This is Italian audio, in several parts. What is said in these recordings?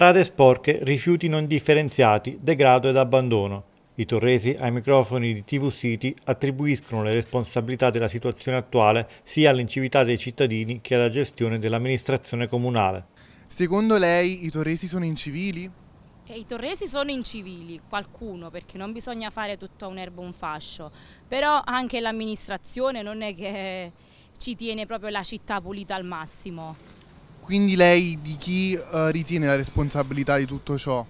Strade sporche, rifiuti non differenziati, degrado ed abbandono. I torresi ai microfoni di TV City attribuiscono le responsabilità della situazione attuale sia all'incività dei cittadini che alla gestione dell'amministrazione comunale. Secondo lei i torresi sono incivili? Eh, I torresi sono incivili, qualcuno, perché non bisogna fare tutto a un'erba un fascio, però anche l'amministrazione non è che ci tiene proprio la città pulita al massimo. Quindi lei di chi eh, ritiene la responsabilità di tutto ciò?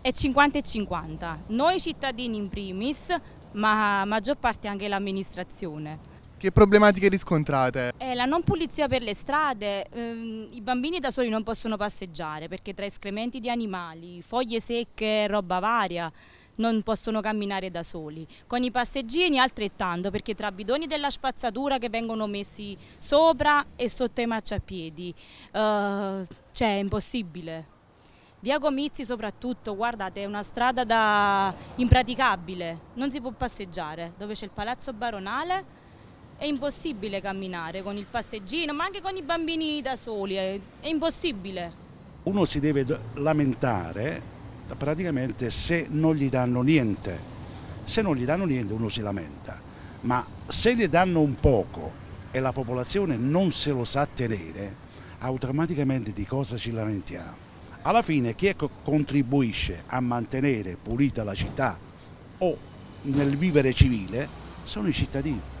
È 50 e 50. Noi cittadini in primis, ma maggior parte anche l'amministrazione. Che problematiche riscontrate? Eh, la non pulizia per le strade, ehm, i bambini da soli non possono passeggiare perché tra escrementi di animali, foglie secche, roba varia, non possono camminare da soli. Con i passeggini altrettanto perché tra bidoni della spazzatura che vengono messi sopra e sotto i marciapiedi, uh, cioè è impossibile. Via Comizi soprattutto, guardate, è una strada da... impraticabile, non si può passeggiare, dove c'è il palazzo baronale è impossibile camminare con il passeggino, ma anche con i bambini da soli, è, è impossibile. Uno si deve lamentare praticamente se non gli danno niente, se non gli danno niente uno si lamenta, ma se ne danno un poco e la popolazione non se lo sa tenere, automaticamente di cosa ci lamentiamo? Alla fine chi è che contribuisce a mantenere pulita la città o nel vivere civile sono i cittadini.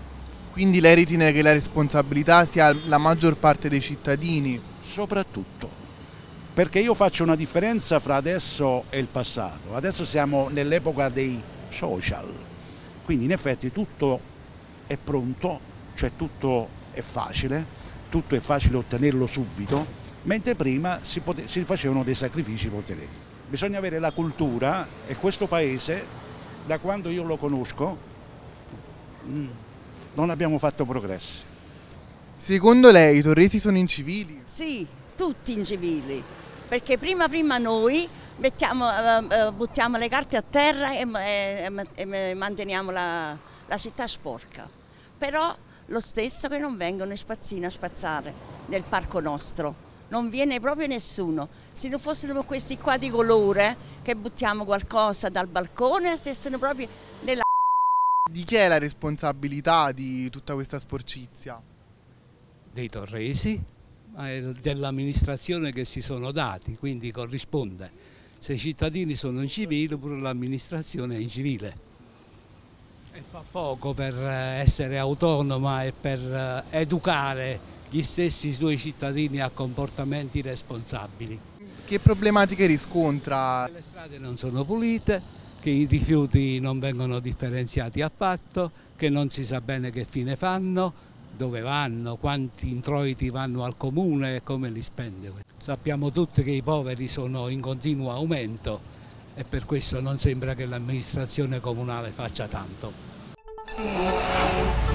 Quindi lei ritiene che la responsabilità sia la maggior parte dei cittadini? Soprattutto, perché io faccio una differenza fra adesso e il passato. Adesso siamo nell'epoca dei social, quindi in effetti tutto è pronto, cioè tutto è facile, tutto è facile ottenerlo subito, mentre prima si, si facevano dei sacrifici per Bisogna avere la cultura e questo paese, da quando io lo conosco, mm, non abbiamo fatto progressi. Secondo lei i torresi sono incivili? Sì, tutti in civili, perché prima prima noi mettiamo, eh, eh, buttiamo le carte a terra e, e, e manteniamo la, la, città sporca. Però lo stesso che non vengono i spazzini a spazzare nel parco nostro. Non viene proprio nessuno. Se non fossero questi qua di colore che buttiamo qualcosa dal balcone, se sono proprio nella... Di chi è la responsabilità di tutta questa sporcizia? Dei torresi? Eh, dell'amministrazione che si sono dati, quindi corrisponde. Se i cittadini sono in civile pure l'amministrazione è in civile. E fa poco per eh, essere autonoma e per eh, educare gli stessi suoi cittadini a comportamenti responsabili. Che problematiche riscontra? Le strade non sono pulite, che i rifiuti non vengono differenziati affatto, che non si sa bene che fine fanno, dove vanno, quanti introiti vanno al comune e come li spende. Sappiamo tutti che i poveri sono in continuo aumento e per questo non sembra che l'amministrazione comunale faccia tanto.